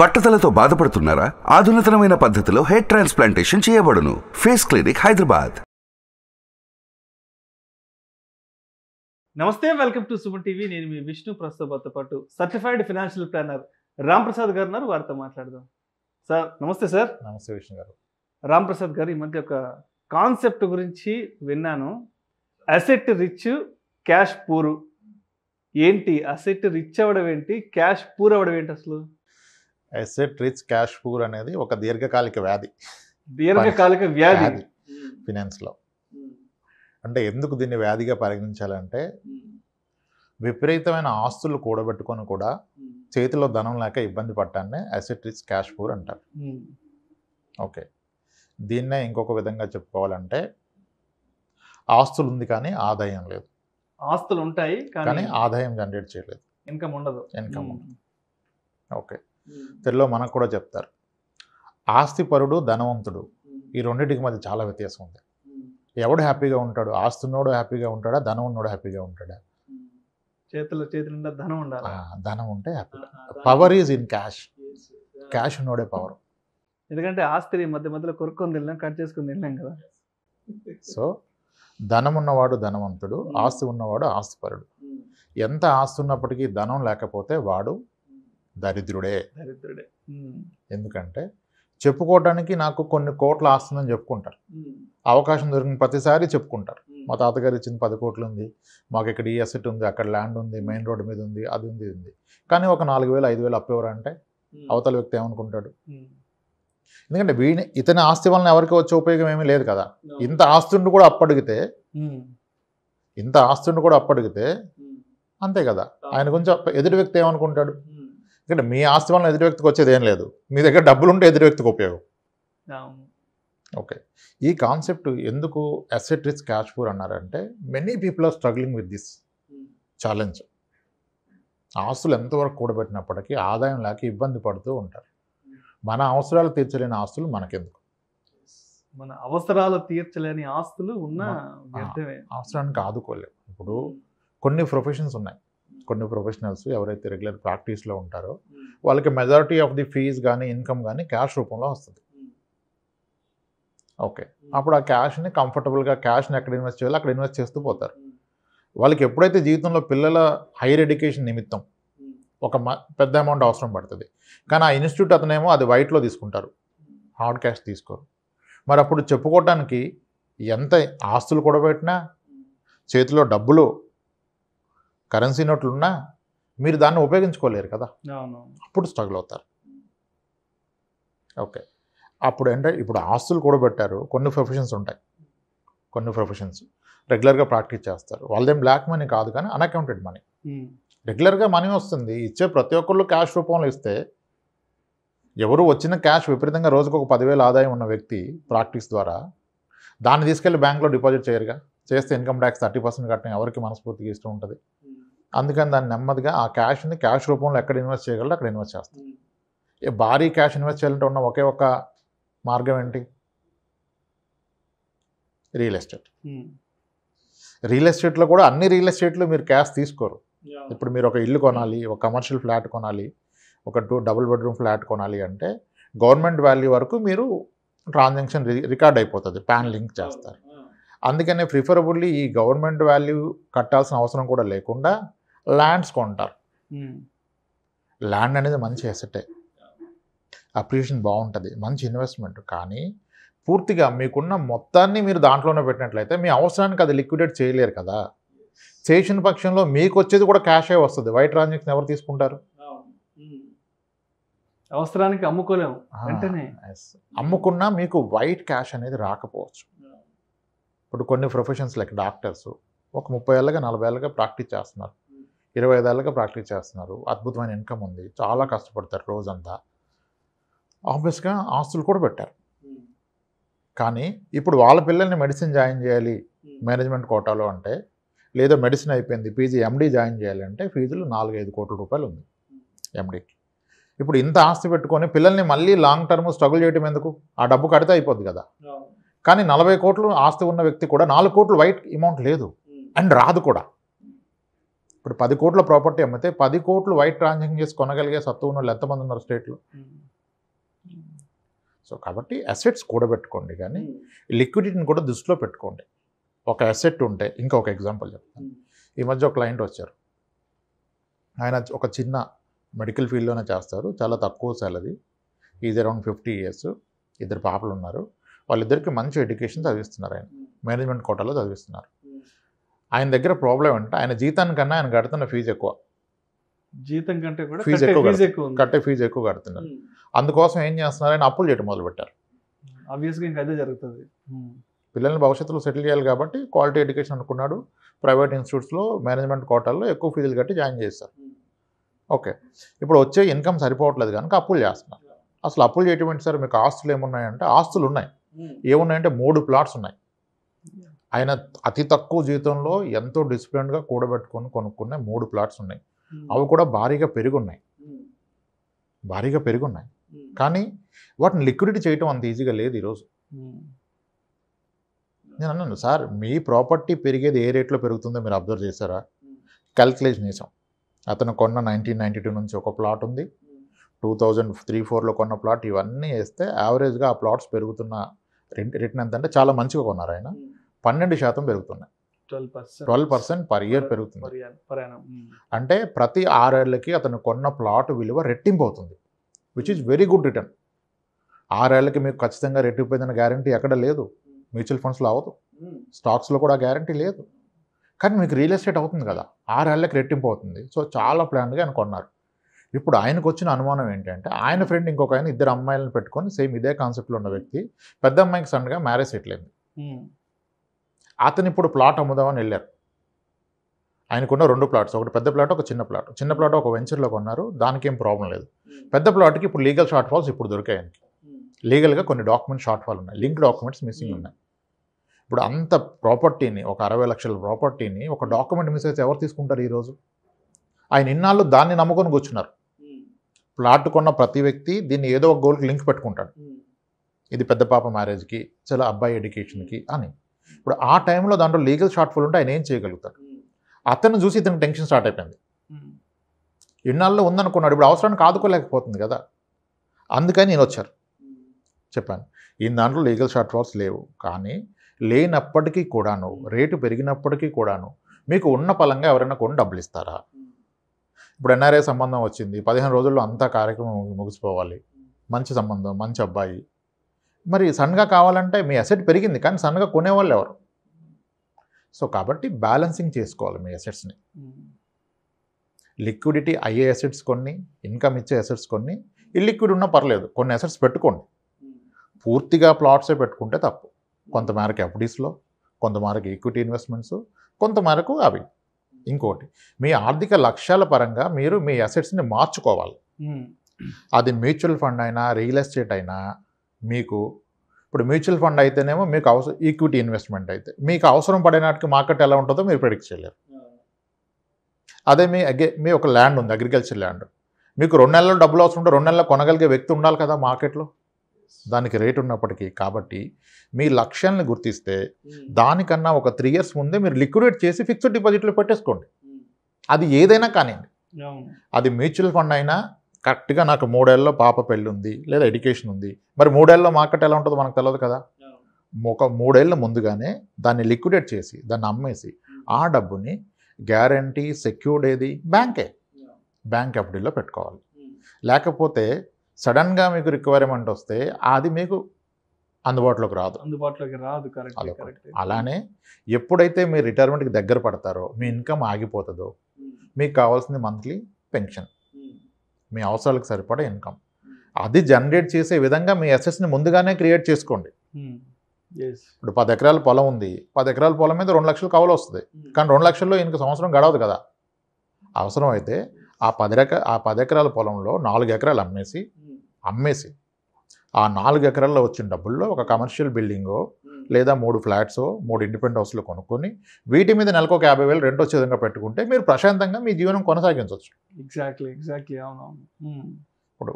బట్టతలతో బాధపడుతున్నారా ఆధునితనమైన పద్ధతిలో హెయిర్ ట్రాన్స్ప్లాంటేషన్ చేయబడును ఫేస్ క్లినిక్ హైదరాబాద్ నమస్తే వెల్కమ్ టు సుమన్ టీవీ నేను మీ విష్ణు ప్రస్తుతంతో పాటు certified financial planner Ram Prasad garu ఉన్నారు వారితో మాట్లాడదాం సార్ నమస్తే సార్ నమస్తే విష్ణు గారు రామ్ ప్రసాద్ గారు ఈ మధ్య ఒక కాన్సెప్ట్ గురించి విన్నాను అసెట్ రిచ్ క్యాష్ పూరు ఏంటి అసెట్ రిచ్ అవ్వడం ఏంటి క్యాష్ పూర్ అవ్వడం ఏంటి అసలు ఎసెట్ రిచ్ క్యాష్ పూర్ అనేది ఒక దీర్ఘకాలిక వ్యాధి దీర్ఘకాలిక వ్యాధి ఫినాన్స్లో అంటే ఎందుకు దీన్ని వ్యాధిగా పరిగణించాలంటే విపరీతమైన ఆస్తులు కూడబెట్టుకొని కూడా చేతిలో ధనం లేక ఇబ్బంది పట్టాన్ని అసెట్ రిచ్ క్యాష్ పూర్ అంటారు ఓకే దీన్నే ఇంకొక విధంగా చెప్పుకోవాలంటే ఆస్తులు ఉంది కానీ ఆదాయం లేదు ఆస్తులు ఉంటాయి కానీ ఆదాయం జనరేట్ చేయలేదు ఇన్కమ్ ఉండదు ఇన్కమ్ ఉండదు ఓకే తెలుగులో మనకు కూడా చెప్తారు ఆస్తిపరుడు ధనవంతుడు ఈ రెండింటికి మధ్య చాలా వ్యత్యాసం ఉంది ఎవడు హ్యాపీగా ఉంటాడు ఆస్తున్నోడు హ్యాపీగా ఉంటాడా ధనం ఉన్నోడు హ్యాపీగా ఉంటాడా చేతిలో చేతి నిండా ధనం ఉండాలి ధనం ఉంటే హ్యాపీగా power is in cash cash ఉన్నోడే పవర్ ఎందుకంటే ఆస్తి మధ్య మధ్యలో కొనుక్కొని తిన్నాం కట్ చేసుకుని తిన్నాం కదా సో ధనం ఉన్నవాడు ధనవంతుడు ఆస్తి ఉన్నవాడు ఆస్తిపరుడు ఎంత ఆస్తి ఉన్నప్పటికీ ధనం లేకపోతే వాడు దరిద్రుడే దరిద్రుడే ఎందుకంటే చెప్పుకోవడానికి నాకు కొన్ని కోట్లు ఆస్తుందని చెప్పుకుంటారు అవకాశం దొరికిన ప్రతిసారి చెప్పుకుంటారు మా తాతగారు ఇచ్చింది పది కోట్లు ఉంది మాకు ఇక్కడ ఈ అసెట్ ఉంది అక్కడ ల్యాండ్ ఉంది మెయిన్ రోడ్ మీద ఉంది అది ఉంది ఉంది కానీ ఒక నాలుగు వేలు ఐదు వేలు అప్పేవారు అంటే అవతల వ్యక్తి ఏమనుకుంటాడు ఎందుకంటే వీణి ఇతని ఆస్తి వలన ఎవరికి వచ్చే ఉపయోగం ఏమీ లేదు కదా ఇంత ఆస్తుండు కూడా అప్పడిగితే ఇంత ఆస్తుండు కూడా అప్పడిగితే అంతే కదా ఆయన కొంచెం ఎదుటి వ్యక్తి ఏమనుకుంటాడు ఎందుకంటే మీ ఆస్తి వలన ఎదుటి వ్యక్తికి వచ్చేది ఏం లేదు మీ దగ్గర డబ్బులు ఉంటే ఎదుటి వ్యక్తికి ఉపయోగం ఓకే ఈ కాన్సెప్ట్ ఎందుకు అసెట్ రిచ్ క్యాష్ పూర్ అన్నారంటే many people are struggling with this challenge ఆస్తులు ఎంతవరకు కూడబెట్టినప్పటికీ ఆదాయం లేక ఇబ్బంది పడుతూ ఉంటారు మన అవసరాలు తీర్చలేని ఆస్తులు మనకెందుకు మన అవసరాలు తీర్చలేని ఆస్తులు ఉన్న అవసరానికి ఆదుకోలేవు ఇప్పుడు కొన్ని ప్రొఫెషన్స్ ఉన్నాయి కొన్ని ప్రొఫెషనల్స్ ఎవరైతే రెగ్యులర్ ప్రాక్టీస్లో ఉంటారో hmm. వాళ్ళకి మెజారిటీ ఆఫ్ ది ఫీజ్ కానీ ఇన్కమ్ కానీ క్యాష్ రూపంలో వస్తుంది ఓకే hmm. hmm. అప్పుడు ఆ క్యాష్ని కంఫర్టబుల్గా క్యాష్ని ఎక్కడ ఇన్వెస్ట్ చేయాలో అక్కడ ఇన్వెస్ట్ చేస్తూ పోతారు వాళ్ళకి ఎప్పుడైతే జీవితంలో పిల్లల హైయర్ ఎడ్యుకేషన్ నిమిత్తం ఒక పెద్ద అమౌంట్ అవసరం పడుతుంది కానీ ఆ ఇన్స్టిట్యూట్ అతనేమో అది వైట్లో తీసుకుంటారు హార్డ్ క్యాష్ తీసుకోరు మరి అప్పుడు చెప్పుకోవటానికి ఎంత ఆస్తులు పెట్టినా చేతిలో డబ్బులు కరెన్సీ నోట్లు ఉన్నా మీరు దాన్ని ఉపయోగించుకోలేరు కదా అప్పుడు స్ట్రగుల్ అవుతారు ఓకే అప్పుడు అంటే ఇప్పుడు ఆస్తులు కూడా పెట్టారు కొన్ని ప్రొఫెషన్స్ ఉంటాయి కొన్ని ప్రొఫెషన్స్ రెగ్యులర్గా ప్రాక్టీస్ చేస్తారు వాళ్ళదేం బ్లాక్ మనీ కాదు కానీ అన్అకౌంటెడ్ మనీ రెగ్యులర్గా మనీ వస్తుంది ఇచ్చే ప్రతి ఒక్కళ్ళు క్యాష్ రూపంలో ఇస్తే ఎవరు వచ్చిన క్యాష్ విపరీతంగా రోజుకు ఒక పదివేల ఆదాయం ఉన్న వ్యక్తి ప్రాక్టీస్ ద్వారా దాన్ని తీసుకెళ్లి బ్యాంక్లో డిపాజిట్ చేయరుగా చేస్తే ఇన్కమ్ ట్యాక్స్ థర్టీ పర్సెంట్ కట్టడం ఎవరికి మనస్ఫూర్తిగా ఇష్టం ఉంటుంది అందుకని దాన్ని నెమ్మదిగా ఆ క్యాష్ని క్యాష్ రూపంలో ఎక్కడ ఇన్వెస్ట్ చేయగలరో అక్కడ ఇన్వెస్ట్ చేస్తాం భారీ క్యాష్ ఇన్వెస్ట్ చేయాలంటే ఉన్న ఒకే ఒక మార్గం ఏంటి రియల్ ఎస్టేట్ రియల్ ఎస్టేట్లో కూడా అన్ని రియల్ ఎస్టేట్లు మీరు క్యాష్ తీసుకోరు ఇప్పుడు మీరు ఒక ఇల్లు కొనాలి ఒక కమర్షియల్ ఫ్లాట్ కొనాలి ఒక టూ డబుల్ బెడ్రూమ్ ఫ్లాట్ కొనాలి అంటే గవర్నమెంట్ వాల్యూ వరకు మీరు ట్రాన్సాక్షన్ రికార్డ్ అయిపోతుంది ప్యాన్ లింక్ చేస్తారు అందుకనే ప్రిఫరబుల్లీ ఈ గవర్నమెంట్ వాల్యూ కట్టాల్సిన అవసరం కూడా లేకుండా ల్యాండ్స్ కొంటారు ల్యాండ్ hmm. అనేది మంచి ఎసెటే అప్రిషియేషన్ బాగుంటుంది మంచి ఇన్వెస్ట్మెంట్ కానీ పూర్తిగా మీకున్న మొత్తాన్ని మీరు దాంట్లోనే పెట్టినట్లయితే మీ అవసరానికి అది లిక్విడేట్ చేయలేరు కదా చేసిన పక్షంలో మీకు వచ్చేది కూడా క్యాషే వస్తుంది వైట్ ట్రాన్సాక్షన్ ఎవరు తీసుకుంటారు hmm. అవసరానికి అమ్ముకోలేము అమ్ముకున్నా మీకు వైట్ క్యాష్ అనేది రాకపోవచ్చు hmm. ఇప్పుడు కొన్ని ప్రొఫెషన్స్ లైక్ డాక్టర్స్ ఒక ముప్పై ఏళ్ళగా నలభై ఏళ్ళగా ప్రాక్టీస్ చేస్తున్నారు ఇరవై ఐదేళ్ళకి ప్రాక్టీస్ చేస్తున్నారు అద్భుతమైన ఇన్కమ్ ఉంది చాలా కష్టపడతారు రోజంతా ఆఫీస్గా ఆస్తులు కూడా పెట్టారు కానీ ఇప్పుడు వాళ్ళ పిల్లల్ని మెడిసిన్ జాయిన్ చేయాలి మేనేజ్మెంట్ కోటాలో అంటే లేదా మెడిసిన్ అయిపోయింది పీజీ ఎండీ జాయిన్ చేయాలంటే ఫీజులు నాలుగైదు కోట్ల రూపాయలు ఉంది ఎండీకి ఇప్పుడు ఇంత ఆస్తి పెట్టుకొని పిల్లల్ని మళ్ళీ లాంగ్ టర్మ్ స్ట్రగుల్ చేయడం ఎందుకు ఆ డబ్బు కడితే అయిపోద్ది కదా కానీ నలభై కోట్లు ఆస్తి ఉన్న వ్యక్తి కూడా నాలుగు కోట్లు వైట్ అమౌంట్ లేదు అండ్ రాదు కూడా ఇప్పుడు పది కోట్ల ప్రాపర్టీ అమ్మితే పది కోట్లు వైట్ ట్రాన్సాక్షన్ చేసి కొనగలిగే సత్తు ఉన్న వాళ్ళు ఎంతమంది ఉన్నారు స్టేట్లో సో కాబట్టి అసెట్స్ కూడబెట్టుకోండి కానీ లిక్విడిటీని కూడా దృష్టిలో పెట్టుకోండి ఒక అసెట్ ఉంటే ఇంకొక ఎగ్జాంపుల్ చెప్తాను ఈ మధ్య ఒక క్లయింట్ వచ్చారు ఆయన ఒక చిన్న మెడికల్ ఫీల్డ్లోనే చేస్తారు చాలా తక్కువ salary is around fifty years ఇద్దరు పాపలు ఉన్నారు వాళ్ళిద్దరికి మంచి ఎడ్యుకేషన్ చదివిస్తున్నారు ఆయన మేనేజ్మెంట్ కోటాలో చదివిస్తున్నారు ఆయన దగ్గర ప్రాబ్లం అంటే ఆయన జీతాన్ని కన్నా ఆయన కడుతున్న ఫీజు ఎక్కువ జీతం కంటే కూడా ఫీజు ఎక్కువ కట్టే ఫీజు ఎక్కువ కడుతున్నారు అందుకోసం ఏం చేస్తున్నారు ఆయన అప్పులు చేయడం మొదలుపెట్టారు ఆబ్వియస్గా ఇంకా అదే జరుగుతుంది పిల్లల్ని భవిష్యత్తులో సెటిల్ చేయాలి కాబట్టి క్వాలిటీ ఎడ్యుకేషన్ అనుకున్నాడు ప్రైవేట్ ఇన్స్టిట్యూట్స్లో మేనేజ్మెంట్ కోటల్లో ఎక్కువ ఫీజులు కట్టి జాయిన్ చేస్తారు ఓకే ఇప్పుడు వచ్చే ఇన్కమ్ సరిపోవట్లేదు కనుక అప్పులు చేస్తున్నారు అసలు అప్పులు చేయటం సార్ మీకు ఆస్తులు ఏమున్నాయంటే ఆస్తులు ఉన్నాయి ఏమున్నాయంటే మూడు ప్లాట్స్ ఉన్నాయి ఆయన అతి తక్కువ జీతంలో ఎంతో డిసిప్లిన్గా కూడబెట్టుకొని కొనుక్కునే మూడు ప్లాట్స్ ఉన్నాయి అవి కూడా భారీగా పెరుగున్నాయి భారీగా పెరుగున్నాయి కానీ వాటిని లిక్విడిటీ చేయటం అంత ఈజీగా లేదు ఈరోజు నేను అన్నాను సార్ మీ ప్రాపర్టీ పెరిగేది ఏ రేట్లో పెరుగుతుందో మీరు అబ్జర్వ్ చేశారా క్యాల్కులేషన్ చేసాం అతను కొన్న నైన్టీన్ నైన్టీ టూ నుంచి ఒక ప్లాట్ ఉంది టూ థౌజండ్ త్రీ ఫోర్లో కొన్న ప్లాట్ ఇవన్నీ వేస్తే యావరేజ్గా ఆ ప్లాట్స్ పెరుగుతున్న రిటర్న్ ఎంత అంటే చాలా మంచిగా కొన్నారు ఆయన పన్నెండు శాతం పెరుగుతున్నాయి ట్వెల్వ్ పర్సెంట్ పర్ ఇయర్ పెరుగుతుంది అంటే ప్రతి ఆరేళ్లకి అతను కొన్న ప్లాట్ విలువ రెట్టింపు అవుతుంది which is very good return ఆరేళ్లకి మీకు ఖచ్చితంగా రెట్టిపోయిందన్న గ్యారంటీ ఎక్కడ లేదు మ్యూచువల్ ఫండ్స్లో అవ్వదు స్టాక్స్లో కూడా గ్యారంటీ లేదు కానీ మీకు రియల్ ఎస్టేట్ అవుతుంది కదా ఆరేళ్ళకి రెట్టింపు అవుతుంది సో చాలా ప్లాన్గా ఆయన కొన్నారు ఇప్పుడు ఆయనకు వచ్చిన అనుమానం ఏంటంటే ఆయన ఫ్రెండ్ ఇంకొక ఆయన ఇద్దరు అమ్మాయిలను పెట్టుకొని సేమ్ ఇదే కాన్సెప్ట్లో ఉన్న వ్యక్తి పెద్ద అమ్మాయికి సడన్గా మ్యారేజ్ సెటిల్ అయింది అతను ఇప్పుడు ప్లాట్ అమ్ముదామని వెళ్ళారు ఆయనకున్న రెండు ప్లాట్స్ ఒకటి పెద్ద ప్లాట్ ఒక చిన్న ప్లాట్ చిన్న ప్లాట్ ఒక వెంచర్లో కొన్నారు దానికి ఏం ప్రాబ్లం లేదు hmm. పెద్ద ప్లాట్కి ఇప్పుడు లీగల్ షార్ట్ ఫాల్స్ ఇప్పుడు దొరికాయి ఆయనకి hmm. లీగల్గా కొన్ని డాక్యుమెంట్స్ షార్ట్ ఫాల్ ఉన్నాయి లింక్ డాక్యుమెంట్స్ మిస్సింగ్ hmm. ఉన్నాయి ఇప్పుడు అంత ప్రాపర్టీని ఒక అరవై లక్షల ప్రాపర్టీని ఒక డాక్యుమెంట్ మిస్ అయితే ఎవరు తీసుకుంటారు ఈరోజు ఆయన ఇన్నాళ్ళు దాన్ని నమ్ముకొని కూర్చున్నారు ప్లాట్ కొన్న ప్రతి వ్యక్తి దీన్ని ఏదో ఒక గోల్కి లింక్ పెట్టుకుంటాడు ఇది పెద్ద పాప మ్యారేజ్కి చాలా అబ్బాయి ఎడ్యుకేషన్కి అని ఇప్పుడు ఆ టైంలో దాంట్లో లీగల్ షార్ట్ ఫుల్ ఉంటే ఆయన ఏం చేయగలుగుతాడు అతను చూసి ఇతను టెన్షన్ స్టార్ట్ అయిపోయింది ఇన్నాళ్ళు ఉందనుకున్నాడు ఇప్పుడు అవసరానికి ఆదుకోలేకపోతుంది కదా అందుకని నేను వచ్చారు చెప్పాను ఈ దాంట్లో లీగల్ షార్ట్ ఫాల్స్ లేవు కానీ లేనప్పటికీ కూడాను రేటు పెరిగినప్పటికీ కూడాను మీకు ఉన్న పలంగా ఎవరైనా కొన్ని డబ్బులు ఇస్తారా ఇప్పుడు ఎన్ఆర్ఐ సంబంధం వచ్చింది పదిహేను రోజుల్లో అంతా కార్యక్రమం ముగిసిపోవాలి మంచి సంబంధం మంచి అబ్బాయి మరి సన్గా కావాలంటే మీ అసెట్ పెరిగింది కానీ సన్గా కొనేవాళ్ళు ఎవరు సో కాబట్టి బ్యాలెన్సింగ్ చేసుకోవాలి మీ అసెట్స్ని లిక్విడిటీ hmm. అయ్యే అసెట్స్ కొన్ని ఇన్కమ్ ఇచ్చే అసెట్స్ కొన్ని ఇల్లిక్విడ్ ఉన్నా పర్లేదు కొన్ని అసెట్స్ పెట్టుకోండి hmm. పూర్తిగా ప్లాట్సే పెట్టుకుంటే తప్పు కొంతమేరకు ఎఫ్డీస్లో కొంతమేరకు ఈక్విటీ ఇన్వెస్ట్మెంట్స్ కొంతమేరకు అవి ఇంకోటి మీ ఆర్థిక లక్ష్యాల పరంగా మీరు మీ అసెట్స్ని మార్చుకోవాలి hmm. అది మ్యూచువల్ ఫండ్ అయినా రియల్ ఎస్టేట్ అయినా మీకు ఇప్పుడు మ్యూచువల్ ఫండ్ అయితేనేమో మీకు అవసరం ఈక్విటీ ఇన్వెస్ట్మెంట్ అయితే మీకు అవసరం నాటికి మార్కెట్ ఎలా ఉంటుందో మీరు ప్రిడిక్ట్ చేయలేరు అదే మీ అగే మీ ఒక ల్యాండ్ ఉంది అగ్రికల్చర్ ల్యాండ్ మీకు రెండు నెలల్లో డబ్బులు అవసరం ఉంటే రెండు నెలలు కొనగలిగే వ్యక్తి ఉండాలి కదా మార్కెట్లో దానికి రేట్ ఉన్నప్పటికీ కాబట్టి మీ లక్ష్యాలను గుర్తిస్తే hmm. దానికన్నా ఒక త్రీ ఇయర్స్ ముందే మీరు లిక్విడేట్ చేసి ఫిక్స్డ్ డిపాజిట్లో పెట్టేసుకోండి hmm. అది ఏదైనా కానివ్వండి అది మ్యూచువల్ ఫండ్ అయినా కరెక్ట్గా నాకు మూడేళ్ళలో పాప పెళ్ళి ఉంది లేదా ఎడ్యుకేషన్ ఉంది మరి మూడేళ్ళలో మార్కెట్ ఎలా ఉంటుందో మనకు తెలియదు కదా ఒక మూడేళ్ళ ముందుగానే దాన్ని లిక్విడేట్ చేసి దాన్ని అమ్మేసి ఆ డబ్బుని గ్యారంటీ సెక్యూర్డ్ ఏది బ్యాంకే బ్యాంక్ ఎఫ్డీలో పెట్టుకోవాలి లేకపోతే సడన్గా మీకు రిక్వైర్మెంట్ వస్తే అది మీకు అందుబాటులోకి రాదు అందుబాటులోకి రాదు అలానే ఎప్పుడైతే మీరు రిటైర్మెంట్కి దగ్గర పడతారో మీ ఇన్కమ్ ఆగిపోతుందో మీకు కావాల్సింది మంత్లీ పెన్షన్ మీ అవసరాలకు సరిపడ ఇన్కమ్ అది జనరేట్ చేసే విధంగా మీ అసెట్స్ని ముందుగానే క్రియేట్ చేసుకోండి ఇప్పుడు పది ఎకరాల పొలం ఉంది పది ఎకరాల పొలం మీద రెండు లక్షలు కవలు వస్తుంది కానీ రెండు లక్షల్లో ఇంక సంవత్సరం గడవదు కదా అవసరం అయితే ఆ పది ఎక ఆ పది ఎకరాల పొలంలో నాలుగు ఎకరాలు అమ్మేసి అమ్మేసి ఆ నాలుగు ఎకరాల్లో వచ్చిన డబ్బుల్లో ఒక కమర్షియల్ బిల్డింగో లేదా మూడు ఫ్లాట్స్ మూడు ఇండిపెండెంట్ హౌస్లు కొనుక్కొని వీటి మీద నెలకు ఒక యాభై వేలు రెంట్ వచ్చే విధంగా పెట్టుకుంటే మీరు ప్రశాంతంగా మీ జీవనం కొనసాగించవచ్చు ఎగ్జాక్ట్లీ ఎగ్జాక్ట్లీ అవునవును ఇప్పుడు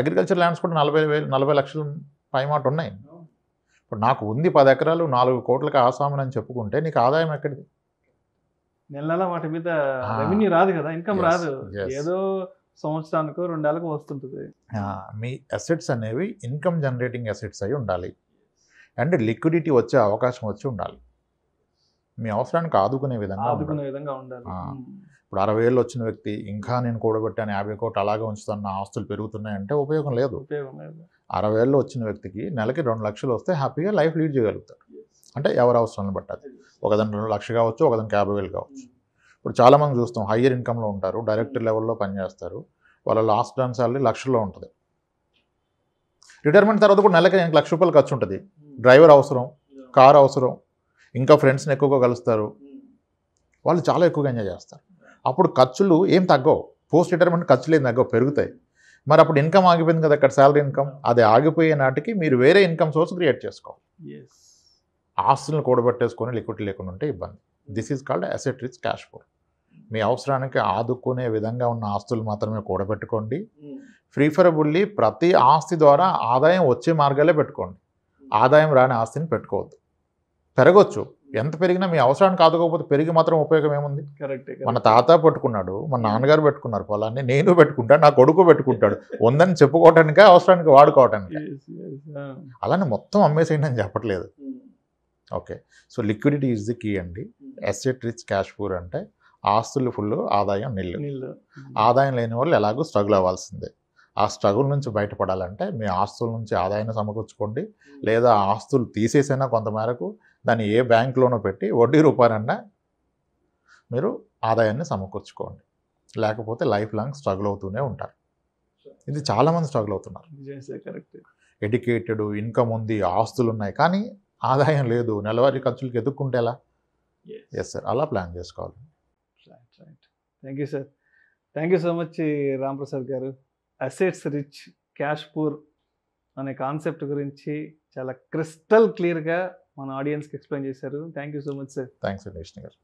అగ్రికల్చర్ ల్యాండ్స్ కూడా నలభై వేలు నలభై లక్షల పైమాట ఉన్నాయి ఇప్పుడు నాకు ఉంది పది ఎకరాలు నాలుగు కోట్లకి ఆసామని అని చెప్పుకుంటే నీకు ఆదాయం ఎక్కడిది నెల వాటి మీద రెవెన్యూ రాదు కదా ఇన్కమ్ రాదు ఏదో సంవత్సరానికి రెండేళ్ళకు వస్తుంటుంది మీ అసెట్స్ అనేవి ఇన్కమ్ జనరేటింగ్ అసెట్స్ అయి ఉండాలి అంటే లిక్విడిటీ వచ్చే అవకాశం వచ్చి ఉండాలి మీ అవసరానికి ఆదుకునే విధంగా ఆదుకునే విధంగా ఉండాలి ఇప్పుడు అరవై ఏళ్ళు వచ్చిన వ్యక్తి ఇంకా నేను కూడబెట్టాను యాభై కోట్లు అలాగే ఉంచుతాను నా ఆస్తులు పెరుగుతున్నాయంటే ఉపయోగం లేదు ఉపయోగం లేదు అరవై ఏళ్ళు వచ్చిన వ్యక్తికి నెలకి రెండు లక్షలు వస్తే హ్యాపీగా లైఫ్ లీడ్ చేయగలుగుతారు అంటే ఎవరి అవసరాలను బట్టది ఒకదాని రెండు లక్ష కావచ్చు ఒకదానికి యాభై వేలు కావచ్చు ఇప్పుడు చాలామంది చూస్తాం హయ్యర్ ఇన్కంలో ఉంటారు డైరెక్టర్ hmm. లెవెల్లో పనిచేస్తారు వాళ్ళ లాస్ట్ డన్ సాలరీ లక్షల్లో ఉంటుంది రిటైర్మెంట్ తర్వాత కూడా నెలకి ఎనిమిది లక్ష రూపాయలు ఖర్చు ఉంటుంది hmm. డ్రైవర్ అవసరం కార్ అవసరం ఇంకా ఫ్రెండ్స్ని ఎక్కువగా కలుస్తారు hmm. వాళ్ళు చాలా ఎక్కువగా ఎంజాయ్ చేస్తారు అప్పుడు ఖర్చులు ఏం తగ్గవు పోస్ట్ రిటైర్మెంట్ ఖర్చులు ఏం తగ్గవు పెరుగుతాయి మరి అప్పుడు ఇన్కమ్ ఆగిపోయింది కదా అక్కడ శాలరీ ఇన్కమ్ అది ఆగిపోయే నాటికి మీరు వేరే ఇన్కమ్ సోర్స్ క్రియేట్ చేసుకోవాలి ఆస్తులను కూడబెట్టేసుకొని లిక్విడ్ లేకుండా ఉంటే ఇబ్బంది this is called asset rich cash poor మీ అవసరానికి ఆదుకునే విధంగా ఉన్న ఆస్తులు మాత్రమే కూడబెట్టుకోండి ప్రిఫరబుల్లీ hmm. ప్రతి ఆస్తి ద్వారా ఆదాయం వచ్చే మార్గాలే పెట్టుకోండి ఆదాయం రాని ఆస్తిని పెట్టుకోవద్దు పెరగచ్చు ఎంత పెరిగినా మీ అవసరాన్ని కాదుకోకపోతే పెరిగి మాత్రం ఉపయోగం ఏముంది మన తాత పెట్టుకున్నాడు మన నాన్నగారు పెట్టుకున్నారు పొలాన్ని నేను పెట్టుకుంటాను నా కొడుకు పెట్టుకుంటాడు ఉందని చెప్పుకోవటానికే అవసరానికి వాడుకోవటానికి అలానే మొత్తం అమ్మేసేయండి అని చెప్పట్లేదు okay so liquidity is the key అండి అసెట్ రిచ్ క్యాష్ పూర్ అంటే ఆస్తులు ఫుల్ ఆదాయం నిల్లు ఆదాయం లేని వాళ్ళు ఎలాగో స్ట్రగుల్ అవ్వాల్సిందే ఆ స్ట్రగుల్ నుంచి బయటపడాలంటే మీ ఆస్తుల నుంచి ఆదాయాన్ని సమకూర్చుకోండి లేదా ఆస్తులు తీసేసైనా కొంతమేరకు దాన్ని ఏ బ్యాంకులోనో పెట్టి వడ్డీ రూపాయనన్నా మీరు ఆదాయాన్ని సమకూర్చుకోండి లేకపోతే లైఫ్ లాంగ్ స్ట్రగుల్ అవుతూనే ఉంటారు ఇది చాలామంది స్ట్రగుల్ అవుతున్నారు ఎడ్యుకేటెడ్ ఇన్కమ్ ఉంది ఆస్తులు ఉన్నాయి కానీ ఆదాయం లేదు నెలవారీ ఖర్చులకు ఎదుక్కుంటే ఎలా ఎస్ సార్ అలా ప్లాన్ చేసుకోవాలి thank you sir thank you so much Ram Prasad garu assets rich cash poor అనే కాన్సెప్ట్ గురించి చాలా క్రిస్టల్ క్లియర్గా మన ఆడియన్స్కి ఎక్స్ప్లెయిన్ చేశారు thank you so much sir thanks గారు